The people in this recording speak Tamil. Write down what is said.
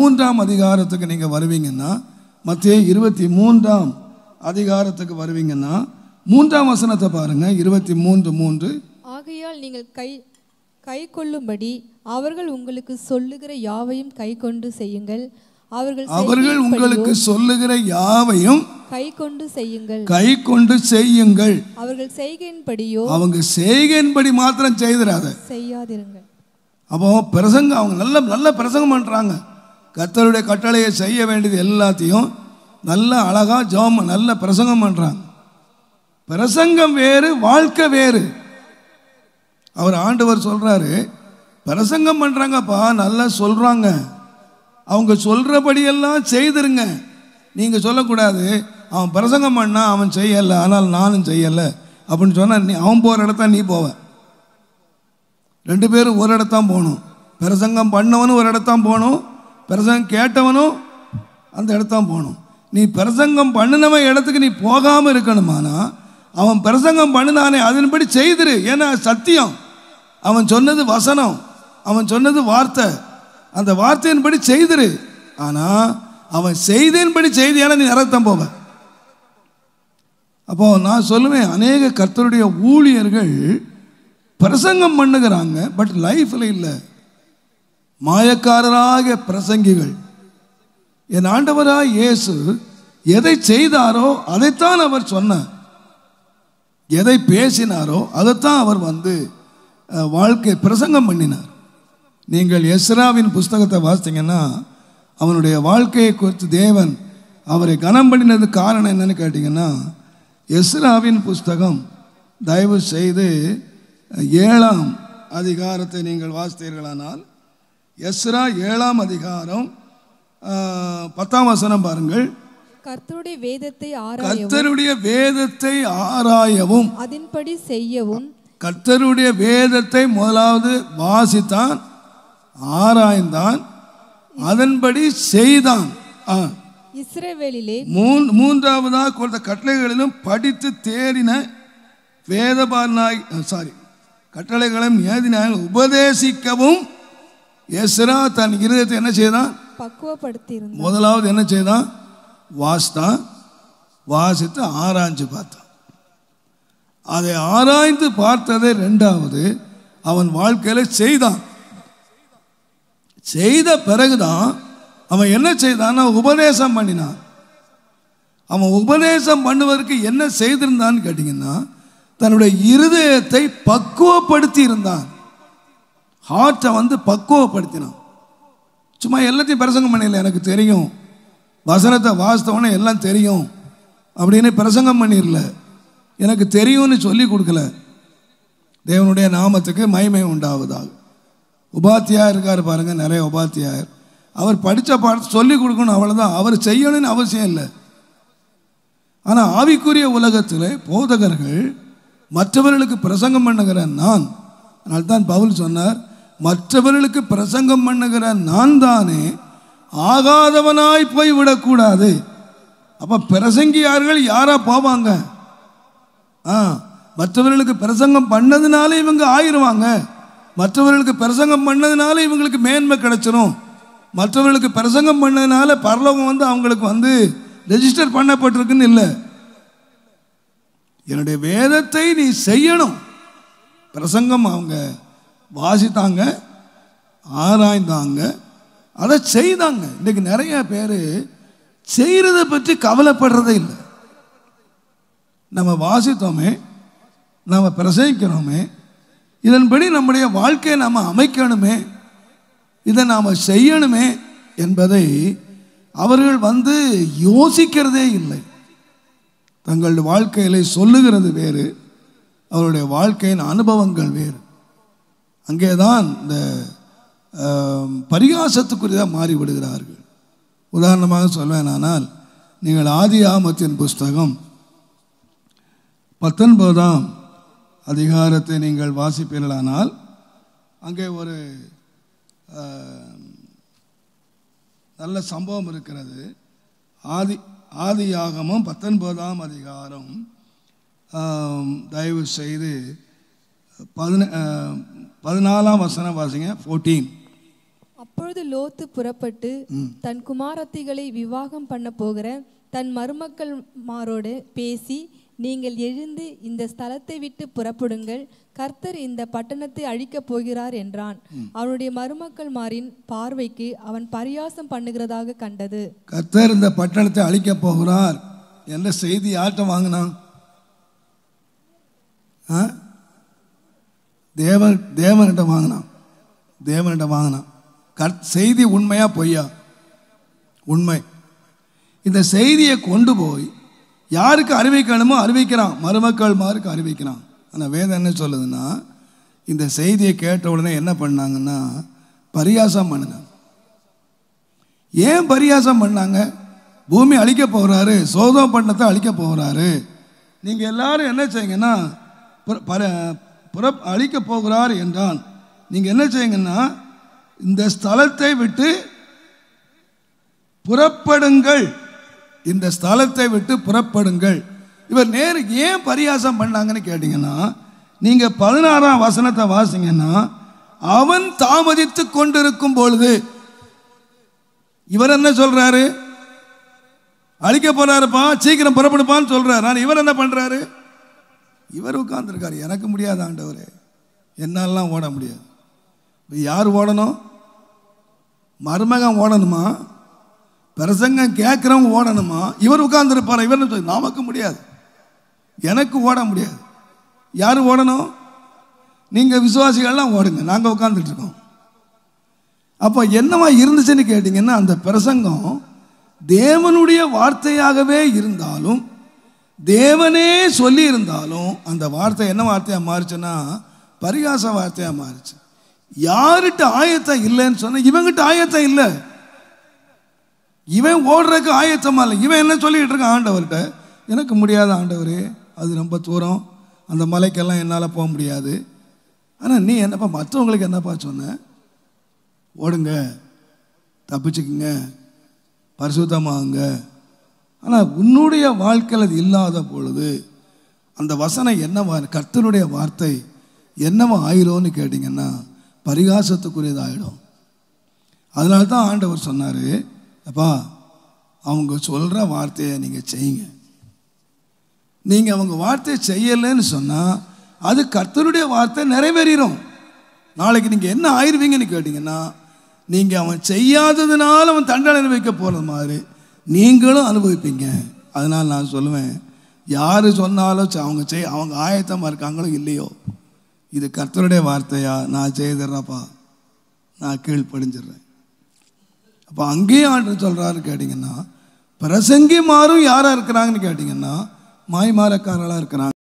மூன்றாம் அதிகாரத்துக்கு நீங்கள் வருவீங்கன்னா மத்திய இருபத்தி மூன்றாம் அதிகாரத்துக்கு வருவீங்கன்னா மூன்றாம் வசனத்தை பாருங்க இருபத்தி மூன்று மூன்று ஆகையால் நீங்கள் கை கை கொள்ளும்படி அவர்கள் உங்களுக்கு சொல்லுகிற யாவையும் கை கொண்டு செய்யுங்கள் அவர்கள் அவர்கள் உங்களுக்கு சொல்லுகிற யாவையும் கை கொண்டு செய்யுங்கள் கை கொண்டு செய்யுங்கள் அவர்கள் செய்கையின்படியோ அவங்க செய்கையின்படி மாத்திரம் செய்திராத செய்யாதிருங்கள் அப்போ பிரசங்கம் அவங்க நல்ல நல்ல பிரசங்கம் பண்றாங்க கத்தருடைய கட்டளையை செய்ய வேண்டியது எல்லாத்தையும் நல்ல அழகாக ஜோம் நல்ல பிரசங்கம் பண்ணுறாங்க பிரசங்கம் வேறு வாழ்க்கை வேறு அவர் ஆண்டவர் சொல்கிறாரு பிரசங்கம் பண்ணுறாங்கப்பா நல்லா சொல்கிறாங்க அவங்க சொல்கிறபடியெல்லாம் செய்திருங்க நீங்கள் சொல்லக்கூடாது அவன் பிரசங்கம் பண்ணால் அவன் செய்யலை ஆனால் நானும் செய்யலை அப்படின்னு சொன்னால் நீ அவன் போகிற இடத்த நீ போவ ரெண்டு பேரும் ஒரு இடத்தான் போகணும் பிரசங்கம் பண்ணவனும் ஒரு இடத்தான் போகணும் பிரசங்கம் கேட்டவனும் அந்த இடத்தான் போகணும் நீ பிரசங்கம் பண்ணினவன் இடத்துக்கு நீ போகாமல் இருக்கணுமானா அவன் பிரசங்கம் பண்ணினானே அதன்படி செய்திரு ஏன்னா சத்தியம் அவன் சொன்னது வசனம் அவன் சொன்னது வார்த்தை அந்த வார்த்தையின்படி செய்திரு ஆனால் அவன் செய்தின்படி செய்தியான நீ நிறத்தான் போவ அப்போ நான் சொல்லுவேன் அநேக கர்த்தருடைய ஊழியர்கள் பிரசங்கம் பண்ணுகிறாங்க பட் லைஃப்பில் இல்லை மாயக்காரராக பிரசங்கிகள் என் ஆண்டவராய் இயேசு எதை செய்தாரோ அதைத்தான் அவர் சொன்னார் எதை பேசினாரோ அதைத்தான் அவர் வந்து வாழ்க்கை பிரசங்கம் பண்ணினார் நீங்கள் எஸ்ராவின் புஸ்தகத்தை வாசித்தீங்கன்னா அவனுடைய வாழ்க்கையை குறித்து தேவன் அவரை கனம் பண்ணினது காரணம் என்னன்னு கேட்டிங்கன்னா எஸ்ராவின் புஸ்தகம் தயவு செய்து ஏழாம் அதிகாரத்தை நீங்கள் வாசித்தீர்களானால் எஸ்ரா ஏழாம் அதிகாரம் பத்தாம் வசனம் பாருங்கள் கர்த்தருடைய வேதத்தை கர்த்தருடைய வேதத்தை ஆராயவும் அதன்படி செய்யவும் கர்த்தருடைய வேதத்தை முதலாவது வாசித்தான் ஆராய்ந்தான் அதன்படி செய்தான் இஸ்ரேவேலிலே மூன்றாவதாக கொடுத்த கட்டளைகளிலும் படித்து தேறின வேதபாரனாய் சாரி கட்டளைகளும் ஏதினாய் உபதேசிக்கவும் எஸ்ரா தன் இருதயத்தை என்ன செய்தான் பக்குவப்படுத்தி முதலாவது என்ன செய்தான் வாசித்தான் வாசித்து ஆராய்ஞ்சு பார்த்தான் அதை ஆராய்ந்து பார்த்ததே ரெண்டாவது அவன் வாழ்க்கையில் செய்தான் செய்த பிறகுதான் அவன் என்ன செய்தான் உபதேசம் பண்ணினான் அவன் உபதேசம் பண்ணுவதற்கு என்ன செய்திருந்தான்னு கேட்டிங்கன்னா தன்னுடைய இருதயத்தை பக்குவப்படுத்தி இருந்தான் ஹார்ட்டை வந்து பக்குவப்படுத்தினான் சும்மா எல்லாத்தையும் பிரசங்கம் பண்ணிடல எனக்கு தெரியும் வசனத்தை வாஸ்தவனே எல்லாம் தெரியும் அப்படின்னு பிரசங்கம் பண்ணிடல எனக்கு தெரியும்னு சொல்லி கொடுக்கல தேவனுடைய நாமத்துக்கு மய்மை உண்டாவதால் உபாத்தியாக இருக்கார் பாருங்கள் நிறைய உபாத்தியார் அவர் படித்த பாடத்தை சொல்லி கொடுக்கணும் அவ்வளோதான் அவர் செய்யணும்னு அவசியம் இல்லை ஆனால் ஆவிக்குரிய உலகத்தில் போதகர்கள் மற்றவர்களுக்கு பிரசங்கம் பண்ணுகிற நான் அதனால்தான் பவுல் சொன்னார் மற்றவர்களுக்கு பிரசங்கம் பண்ணுகிற நான் தானே ஆகாதவனாய் போய் விடக்கூடாது அப்போ பிரசங்கியார்கள் யாராக போவாங்க ஆ மற்றவர்களுக்கு பிரசங்கம் பண்ணதுனால இவங்க ஆயிடுவாங்க மற்றவர்களுக்கு பிரசங்கம் பண்ணதுனால இவங்களுக்கு மேன்மை கிடைச்சிடும் மற்றவர்களுக்கு பிரசங்கம் பண்ணதுனால பரலோகம் வந்து அவங்களுக்கு வந்து ரெஜிஸ்டர் பண்ணப்பட்டிருக்குன்னு இல்லை என்னுடைய வேதத்தை நீ செய்யணும் பிரசங்கம் அவங்க வாசித்தாங்க ஆராய்ந்தாங்க அதை செய்தாங்க இன்றைக்கு நிறைய பேர் செய்கிறத பற்றி கவலைப்படுறதே இல்லை நம்ம வாசித்தோமே நாம் பிரசவிக்கிறோமே இதன்படி நம்முடைய வாழ்க்கையை நாம் அமைக்கணுமே இதை நாம் செய்யணுமே என்பதை அவர்கள் வந்து யோசிக்கிறதே இல்லை தங்கள் வாழ்க்கையில சொல்லுகிறது வேறு அவருடைய வாழ்க்கையின் அனுபவங்கள் வேறு அங்கே தான் இந்த பரிகாசத்துக்குரியதாக மாறிவிடுகிறார்கள் உதாரணமாக சொல்வேனானால் நீங்கள் ஆதி ஆமத்தின் புஸ்தகம் பத்தொன்பதாம் அதிகாரத்தை நீங்கள் வாசிப்பீர்களானால் அங்கே ஒரு நல்ல சம்பவம் இருக்கிறது ஆதி ஆதி யாகமும் பத்தொன்பதாம் அதிகாரம் தயவு செய்து பதின பதினாலாம் வசனம் வாசிங்க ஃபோர்டீன் அப்பொழுது லோத்து புறப்பட்டு தன் குமாரத்திகளை விவாகம் பண்ண போகிற தன் மருமக்கள் மாரோடு பேசி நீங்கள் எழுந்து இந்த ஸ்தலத்தை விட்டு புறப்படுங்கள் கர்த்தர் இந்த பட்டணத்தை அழிக்கப் போகிறார் என்றான் அவனுடைய மருமக்கள் மாரின் பார்வைக்கு அவன் பரியாசம் பண்ணுகிறதாக கண்டது கர்த்தர் இந்த பட்டணத்தை அழிக்கப் போகிறார் என்ற செய்தி யார்கிட்ட வாங்கினான் தேவன் தேவன்கிட்ட வாங்கினான் தேவன்கிட்ட வாங்கினான் கர் செய்தி உண்மையா பொய்யா உண்மை இந்த செய்தியை கொண்டு போய் யாருக்கு அறிவிக்கணுமோ அறிவிக்கிறான் மருமக்கள் மாருக்கு அறிவிக்கிறான் ஆனால் வேதம் என்ன சொல்லுதுன்னா இந்த செய்தியை கேட்ட உடனே என்ன பண்ணாங்கன்னா பரியாசம் பண்ணினாங்க ஏன் பரியாசம் பண்ணாங்க பூமி அழிக்க போகிறாரு சோதம் பண்ணத்தை அழிக்க போகிறாரு நீங்கள் எல்லாரும் என்ன செய்யுங்கன்னா புறப் அழிக்க போகிறார் என்றான் நீங்கள் என்ன செய்யுங்கன்னா இந்த ஸ்தலத்தை விட்டு புறப்படுங்கள் இந்த ஸ்தலத்தை விட்டு புறப்படுங்கள் இவர் நேருக்கு ஏன் பரியாசம் பண்ணாங்கன்னு கேட்டீங்கன்னா நீங்கள் பதினாறாம் வசனத்தை வாசிங்கன்னா அவன் தாமதித்து கொண்டிருக்கும் பொழுது இவர் என்ன சொல்கிறாரு அழிக்க போகிறாருப்பா சீக்கிரம் புறப்படுப்பான்னு சொல்கிறார் நான் இவர் என்ன பண்ணுறாரு இவர் உட்காந்துருக்கார் எனக்கு முடியாது ஆண்டவர் என்னாலலாம் ஓட முடியாது யார் ஓடணும் மருமகம் ஓடணுமா பிரசங்கம் கேட்குறவங்க ஓடணுமா இவர் உட்கார்ந்துருப்பார் இவர் நமக்கு முடியாது எனக்கு ஓட முடியாது யார் ஓடணும் நீங்கள் விசுவாசிகள்லாம் ஓடுங்க நாங்கள் உட்காந்துட்டு இருக்கோம் அப்போ என்னவா இருந்துச்சுன்னு கேட்டிங்கன்னா அந்த பிரசங்கம் தேவனுடைய வார்த்தையாகவே இருந்தாலும் தேவனே சொல்லி இருந்தாலும் அந்த வார்த்தை என்ன வார்த்தையாக மாறுச்சுன்னா பரிகாச வார்த்தையாக மாறுச்சு யாருகிட்ட ஆயத்தம் இல்லைன்னு சொன்னால் இவங்கிட்ட ஆயத்தம் இல்லை இவன் ஓடுறதுக்கு ஆயத்தமாக இல்லை இவன் என்ன சொல்லிகிட்டு இருக்கான் ஆண்டவர்கிட்ட எனக்கு முடியாத ஆண்டவரே அது ரொம்ப தூரம் அந்த மலைக்கெல்லாம் என்னால் போக முடியாது ஆனால் நீ என்னப்பா மற்றவங்களுக்கு என்னப்பா சொன்ன ஓடுங்க தப்பிச்சுக்குங்க பரிசுத்தமாகுங்க ஆனால் உன்னுடைய வாழ்க்கையில் அது இல்லாத பொழுது அந்த வசனம் என்னவா கர்த்தனுடைய வார்த்தை என்னவா ஆயிடும்னு கேட்டிங்கன்னா பரிகாசத்துக்குரியதாகிடும் அதனால தான் ஆண்டவர் சொன்னார் அப்பா அவங்க சொல்கிற வார்த்தையை நீங்கள் செய்யுங்க நீங்கள் அவங்க வார்த்தையை செய்யலைன்னு சொன்னால் அது கர்த்தருடைய வார்த்தை நிறைவேறிடும் நாளைக்கு நீங்கள் என்ன ஆயிடுவீங்கன்னு கேட்டிங்கன்னா நீங்கள் அவன் செய்யாததுனால அவன் தண்டனை அனுபவிக்க போகிற மாதிரி நீங்களும் அனுபவிப்பீங்க அதனால் நான் சொல்லுவேன் யார் சொன்னாலும் அவங்க செய் அவங்க ஆயத்தமாக இருக்காங்களோ இல்லையோ இது கர்த்தருடைய வார்த்தையா நான் செய்திட்றப்பா நான் கீழ்ப்படிஞ்சிடுறேன் அப்போ அங்கேயும் ஆண்டு சொல்கிறாரு கேட்டிங்கன்னா பிரசங்கி மாறும் யாராக இருக்கிறாங்கன்னு கேட்டிங்கன்னா மாய்மாரக்காரர்களாக இருக்கிறாங்க